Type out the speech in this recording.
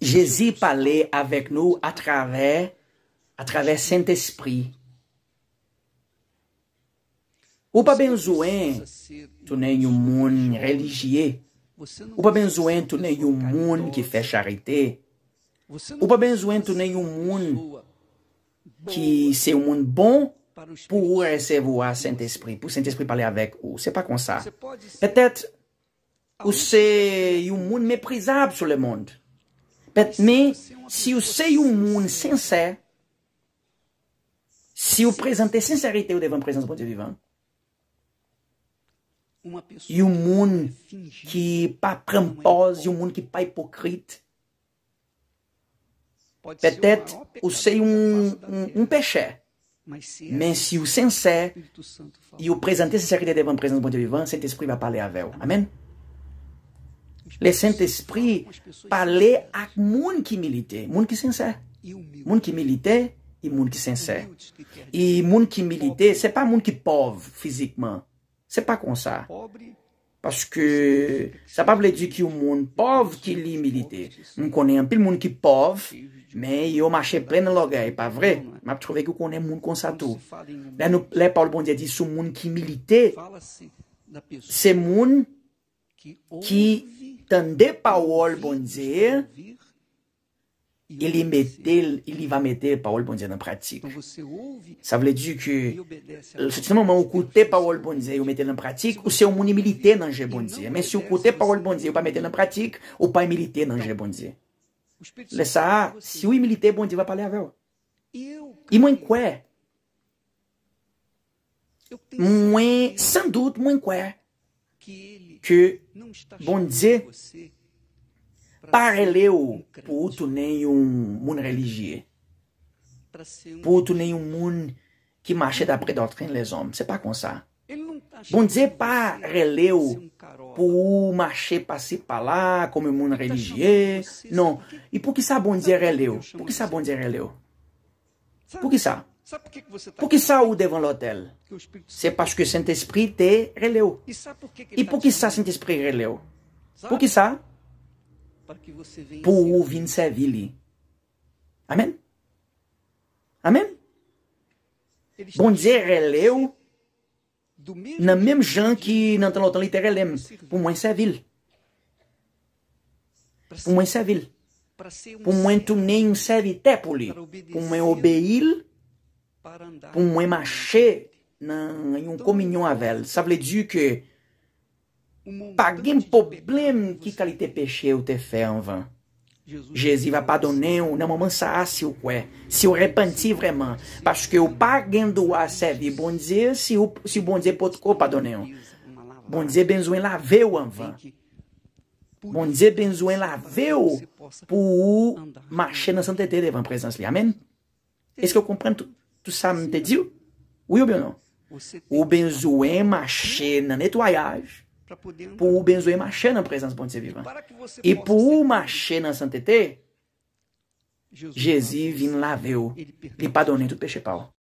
Jésus parlait avec nous à travers, à travers Saint-Esprit. Ou pas besoin tourner un monde religieux. Ou pas besoin tourner un monde qui fait charité. Ou pas besoin un monde qui c'est un monde bon pour recevoir Saint-Esprit, pour Saint-Esprit parler avec vous. C'est pas comme ça. Peut-être que c'est un monde méprisable sur le monde. Mais si vous savez un monde sincère, si sinceridade, présentez sincérité devant la présence de Dieu vivant, e o mundo que é é pá cramposo, e o mundo que pá hipocrita. pode ser o sei um, um, um é Mas se o sincero e o presente sinceridade devant présence bon Dieu vivant, Saint-Esprit vai falar avec vous. Amém? Les Saint-Esprit parler à monde qui militait, monde qui sincère. Monde qui militait et monde qui sincère. Et monde qui militait, c'est pas monde qui pauvre physiquement. C'est pas comme ça. Parce que ça pas veut dire que y a un monde pauvre qui lit militer. On connaît un peu le monde qui pauvre. Mais il y a un marché plein de l'orgueil, pas vrai. Je trouvé que qu'on connaît monde comme ça tout. Là, le là, Paul Bondier dit, ce monde qui militait, c'est monde qui Tendez parole bon Dieu, il, il va mettre parole bon Dieu en pratique. Ça veut dire que, si vous écoutez où vous parole bon Dieu, vous mettez la pratique, ou c'est un monde dans le bon Dieu. Mais si vous écoutez parole bon Dieu, vous ne mettez la pratique, ou pas militaire dans le bon Dieu. ça, si vous militez, bon Dieu va parler avec vous. Et moi, quoi? Moi, sans doute, moi, quoi? que vão dizer parleu puto nenhum mun religie puto nenhum mun que marcha da predotre les homens tá Você pá com ça vão dizer parleu pour marcher passer para lá como mundo religie não e por que ça bom dizer releu por que ça bom dizer releu por que ça por que Saul devant hotel, C'est parce que tá Saint-Esprit é te é é releu. E por que Saint-Esprit releu? Tá por que Para que Por venha servir-lhe. Amém? Amém? Bom dizer, releu na mesma jan que não tem lotan literalem. Por mais servir. Por mais servir. Por muito nem servir tépoli. Por mais obeir pou mwen mache nan yon kominyon avèl. Sa vle di ke pa gen problem ki kalite peche ou te fè anvan. Jezi va padone ou nan moman sa asye ou kwe. Se ou repenti vreman. Paske ou pa gen dou a sebi bonze si ou bonze potko padone ou. Bondze benzoen lave ou anvan. Bondze benzoen lave ou pou mache nan santete devan prezans li. Amen? Ese yo komprende tout. tu sampedziu? Oui ou bien non? O Benzoema Xena nettoyage. Pour o Benzoema presença présence ponte viva. E pour uma Xena santeté, Jesus vim laveu. Ele pardonei tudo peixe pau.